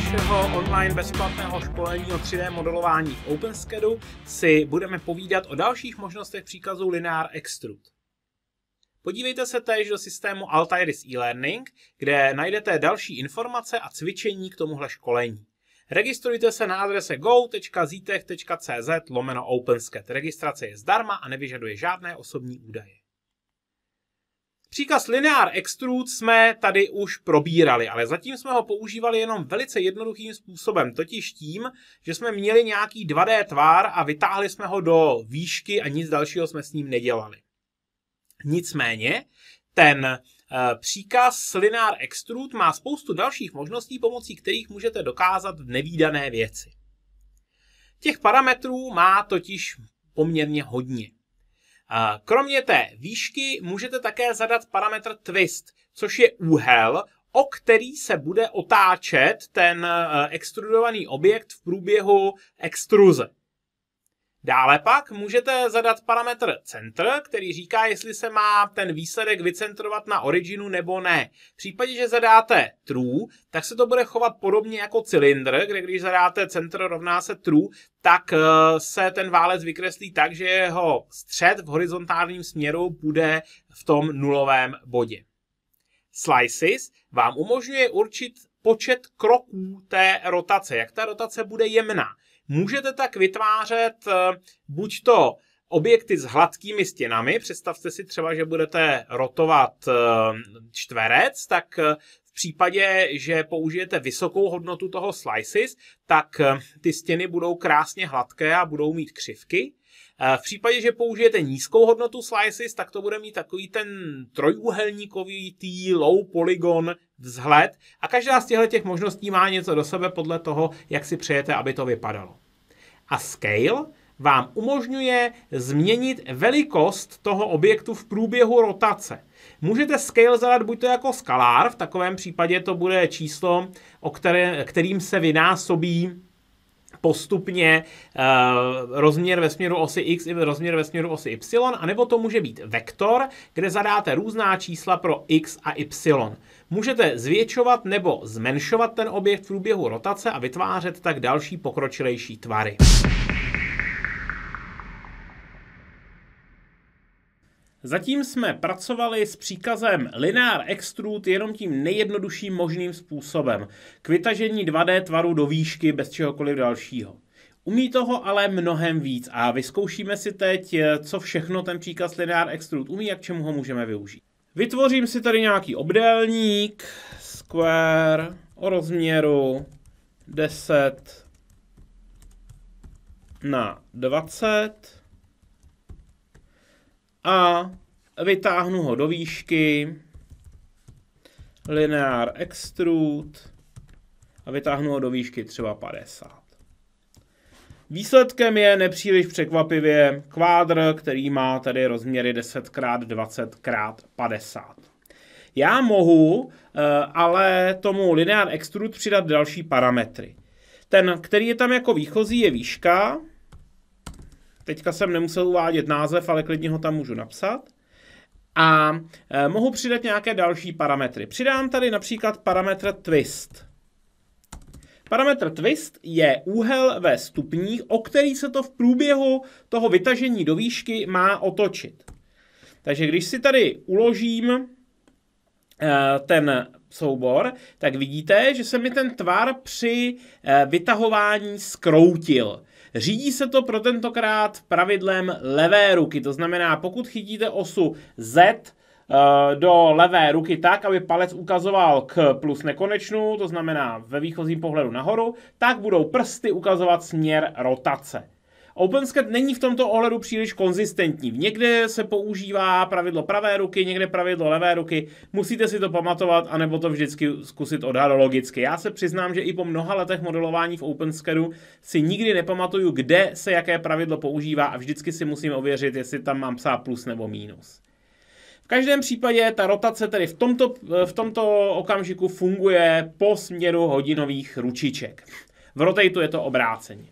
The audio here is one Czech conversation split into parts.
našeho online bezplatného školení o 3D modelování v OpenSCADu si budeme povídat o dalších možnostech příkazu Linear Extrude. Podívejte se též do systému Altairis e-learning, kde najdete další informace a cvičení k tomuhle školení. Registrujte se na adrese go.zitech.cz lomeno OpenSCAD. Registrace je zdarma a nevyžaduje žádné osobní údaje. Příkaz linear extrude jsme tady už probírali, ale zatím jsme ho používali jenom velice jednoduchým způsobem, totiž tím, že jsme měli nějaký 2D tvár a vytáhli jsme ho do výšky a nic dalšího jsme s ním nedělali. Nicméně, ten eh, příkaz linear extrude má spoustu dalších možností, pomocí kterých můžete dokázat nevýdané věci. Těch parametrů má totiž poměrně hodně. Kromě té výšky můžete také zadat parametr twist, což je úhel, o který se bude otáčet ten eh, extrudovaný objekt v průběhu extruze. Dále pak můžete zadat parametr center, který říká, jestli se má ten výsledek vycentrovat na originu nebo ne. V případě, že zadáte true, tak se to bude chovat podobně jako cylindr, kde když zadáte center rovná se true, tak eh, se ten válec vykreslí tak, že jeho střed v horizontálním směru bude v tom nulovém bodě. Slices vám umožňuje určit počet kroků té rotace, jak ta rotace bude jemná. Můžete tak vytvářet eh, buď to objekty s hladkými stěnami, představte si třeba, že budete rotovat eh, čtverec, tak eh, v případě, že použijete vysokou hodnotu toho slices, tak eh, ty stěny budou krásně hladké a budou mít křivky. V případě, že použijete nízkou hodnotu slices, tak to bude mít takový ten trojúhelníkový tý low polygon vzhled a každá z těchto možností má něco do sebe podle toho, jak si přejete, aby to vypadalo. A scale vám umožňuje změnit velikost toho objektu v průběhu rotace. Můžete scale zadat buď to jako skalár, v takovém případě to bude číslo, o které, kterým se vynásobí postupně e, rozměr ve směru osy x i rozměr ve směru osy y, anebo to může být vektor, kde zadáte různá čísla pro x a y. Můžete zvětšovat nebo zmenšovat ten objekt v průběhu rotace a vytvářet tak další pokročilejší tvary. Zatím jsme pracovali s příkazem linear extrude jenom tím nejjednodušším možným způsobem, k vytažení 2D tvaru do výšky bez čehokoliv dalšího. Umí toho ale mnohem víc a vyzkoušíme si teď, eh, co všechno ten příkaz linear extrude umí a k čemu ho můžeme využít. Vytvořím si tady nějaký obdélník, square o rozměru 10 na 20 a vytáhnu ho do výšky, linear extrude a vytáhnu ho do výšky třeba 50. Výsledkem je nepříliš překvapivě kvádr, který má tady rozměry 10x20x50. Já mohu eh, ale tomu linear extrude přidat další parametry. Ten, který je tam jako výchozí, je výška, Teďka jsem nemusel uvádět název, ale klidně ho tam můžu napsat. A e, mohu přidat nějaké další parametry. Přidám tady například parametr twist. Parametr twist je úhel ve stupních, o který se to v průběhu toho vytažení do výšky má otočit. Takže když si tady uložím e, ten soubor, tak vidíte, že se mi ten tvar při e, vytahování skroutil. Řídí se to pro tentokrát pravidlem levé ruky, to znamená, pokud chytíte osu Z, eh, do levé ruky tak, aby palec ukazoval k plus nekonečnu, to znamená ve výchozím pohledu nahoru, tak budou prsty ukazovat směr rotace. OpenSCAD není v tomto ohledu příliš konzistentní. Někde se používá pravidlo pravé ruky, někde pravidlo levé ruky. Musíte si to pamatovat, anebo to vždycky zkusit odhadnout logicky. Já se přiznám, že i po mnoha letech modelování v OpenSCADu si nikdy nepamatuju, kde se jaké pravidlo používá a vždycky si musím ověřit, jestli tam mám psát plus nebo mínus. V každém případě ta rotace tedy v tomto, v tomto okamžiku funguje po směru hodinových ručiček. V rotatu je to obráceně.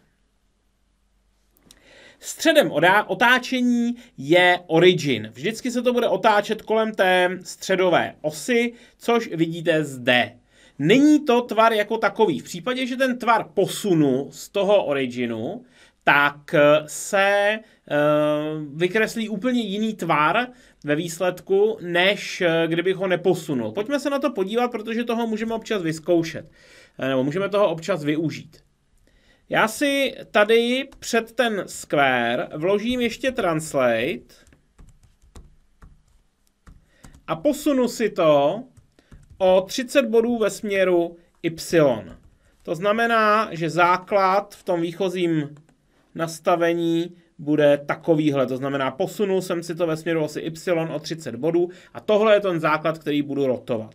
Středem otáčení je origin. Vždycky se to bude otáčet kolem té středové osy, což vidíte zde. Není to tvar jako takový. V případě, že ten tvar posunu z toho originu, tak eh, se eh, vykreslí úplně jiný tvar ve výsledku, než eh, kdybych ho neposunul. Pojďme se na to podívat, protože toho můžeme občas vyzkoušet, nebo můžeme toho občas využít. Já si tady před ten square vložím ještě translate a posunu si to o 30 bodů ve směru y. To znamená, že základ v tom výchozím nastavení bude takovýhle. To znamená, posunul jsem si to ve směru asi y o 30 bodů a tohle je ten základ, který budu rotovat.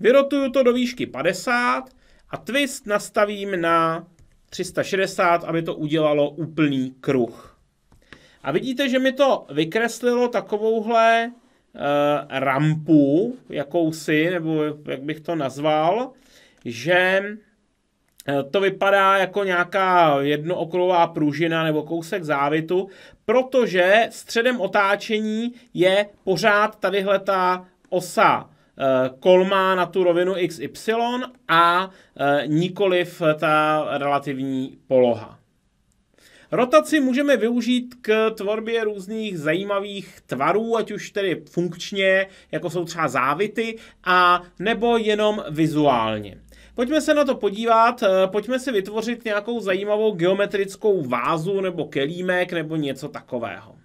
Vyrotuju to do výšky 50 a twist nastavím na 360, aby to udělalo úplný kruh. A vidíte, že mi to vykreslilo takovouhle uh, rampu, jakousi, nebo jak bych to nazval, že eh, to vypadá jako nějaká jednookrová pružina nebo kousek závitu, protože středem otáčení je pořád tadyhle ta osa Eh, kolmá na tu rovinu XY a eh, nikoliv ta relativní poloha. Rotaci můžeme využít k tvorbě různých zajímavých tvarů, ať už tedy funkčně, jako jsou třeba závity, a nebo jenom vizuálně. Pojďme se na to podívat, eh, pojďme si vytvořit nějakou zajímavou geometrickou vázu nebo kelímek nebo něco takového.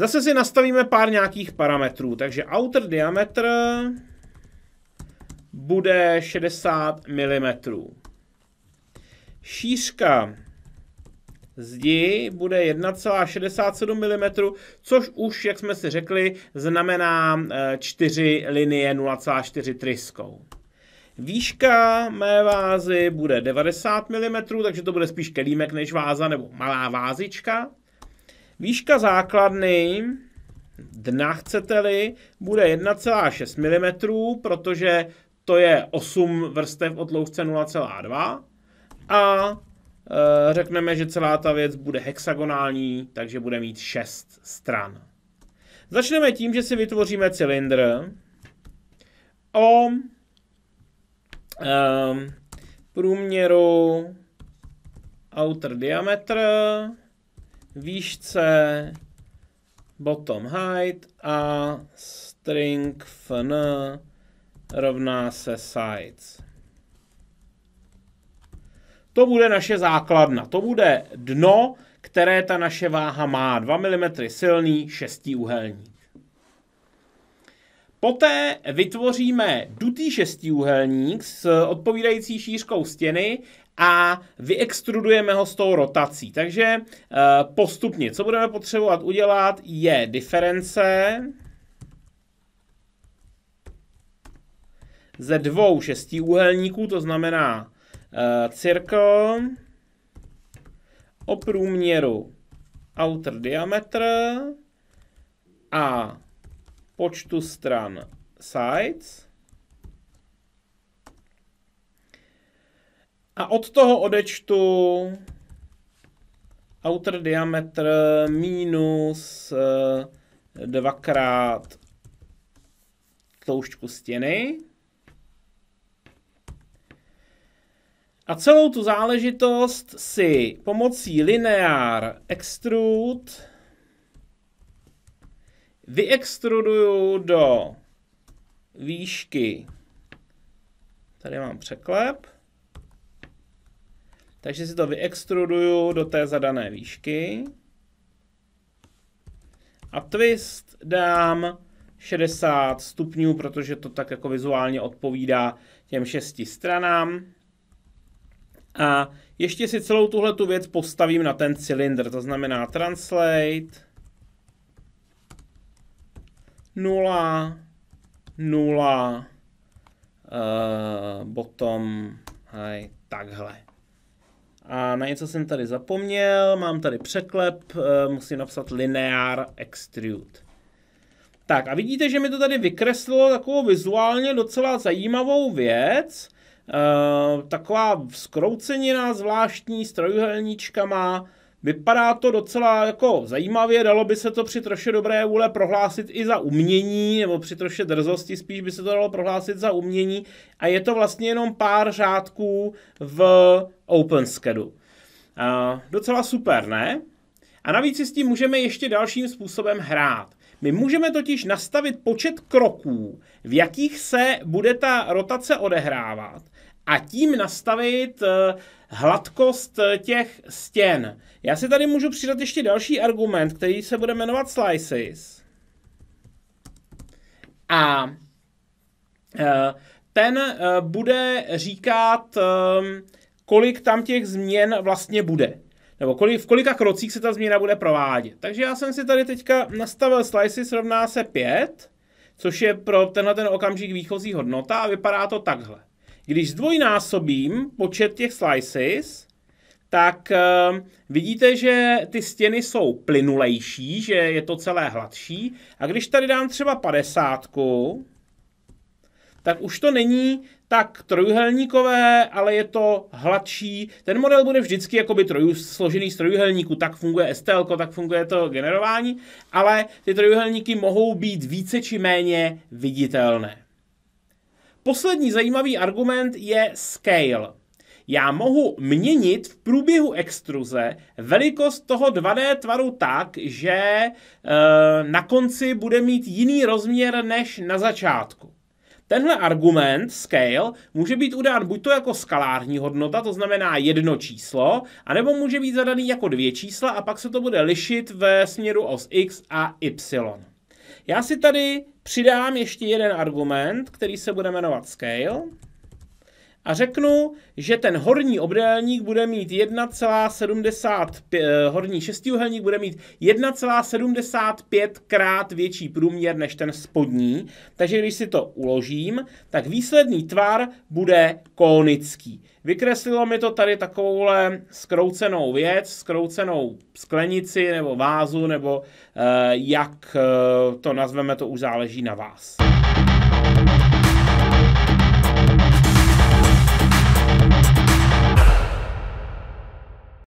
Zase si nastavíme pár nějakých parametrů, takže outer diametr bude 60 mm. Šířka zdi bude 1,67 mm, což už, jak jsme si řekli, znamená 4 eh, linie 0,4 tryskou. Výška mé vázy bude 90 mm, takže to bude spíš kelímek než váza nebo malá vázička. Výška základny dna chcete-li, bude 1,6 mm, protože to je 8 vrstev od dlouhce 0,2 a e, řekneme, že celá ta věc bude hexagonální, takže bude mít 6 stran. Začneme tím, že si vytvoříme cylindr o e, průměru outer diametr výšce, bottom height a string fn rovná se sides. To bude naše základna, to bude dno, které ta naše váha má. 2 mm silný šestiúhelník. Poté vytvoříme dutý šestiúhelník s odpovídající šířkou stěny a vyextrudujeme ho s tou rotací. Takže eh, postupně, co budeme potřebovat udělat, je diference ze dvou šestiúhelníků, to znamená eh, cirkl o průměru outer diametr a počtu stran sides A od toho odečtu outer diametr minus eh, dvakrát tloušťku stěny. A celou tu záležitost si pomocí lineár extrude vyextruduju do výšky. Tady mám překlep. Takže si to vyextruduju do té zadané výšky. A twist dám 60 stupňů, protože to tak jako vizuálně odpovídá těm šesti stranám. A ještě si celou tuhle tu věc postavím na ten cylindr, to znamená translate 0 0 uh, bottom hej, takhle. A na něco jsem tady zapomněl, mám tady překlep, eh, musím napsat linear extrude. Tak a vidíte, že mi to tady vykreslilo takovou vizuálně docela zajímavou věc. Eh, taková skroucenina zvláštní s trojuhelníčkama. Vypadá to docela jako zajímavě, dalo by se to při troše dobré vůle prohlásit i za umění, nebo při troše drzosti spíš by se to dalo prohlásit za umění. A je to vlastně jenom pár řádků v OpenSCADu. Uh, docela super, ne? A navíc si s tím můžeme ještě dalším způsobem hrát. My můžeme totiž nastavit počet kroků, v jakých se bude ta rotace odehrávat a tím nastavit eh, hladkost eh, těch stěn. Já si tady můžu přidat ještě další argument, který se bude jmenovat slices. A eh, ten bude říkat ehm, kolik tam těch změn vlastně bude. Nebo kolik, v kolika krocích se ta změna bude provádět. Takže já jsem si tady teďka nastavil slices rovná se 5, což je pro tenhle ten okamžik výchozí hodnota a vypadá to takhle. Když zdvojnásobím počet těch slices, tak uh, vidíte, že ty stěny jsou plynulejší, že je to celé hladší. A když tady dám třeba padesátku, tak už to není tak trojuhelníkové, ale je to hladší. Ten model bude vždycky jakoby troj, složený z trojuhelníku, tak funguje STL, tak funguje to generování, ale ty trojuhelníky mohou být více či méně viditelné. Poslední zajímavý argument je scale. Já mohu měnit v průběhu extruze velikost toho 2D tvaru tak, že e, na konci bude mít jiný rozměr než na začátku. Tenhle argument, scale, může být udán buď to jako skalární hodnota, to znamená jedno číslo, anebo může být zadaný jako dvě čísla a pak se to bude lišit ve směru os x a y. Já si tady přidám ještě jeden argument, který se bude jmenovat scale a řeknu, že ten horní obdélník bude mít 1,75, eh, horní šestiúhelník bude mít 1,75 krát větší průměr než ten spodní. Takže když si to uložím, tak výsledný tvar bude konický. Vykreslilo mi to tady takovouhle skroucenou věc, skroucenou sklenici nebo vázu, nebo eh, jak eh, to nazveme, to už záleží na vás.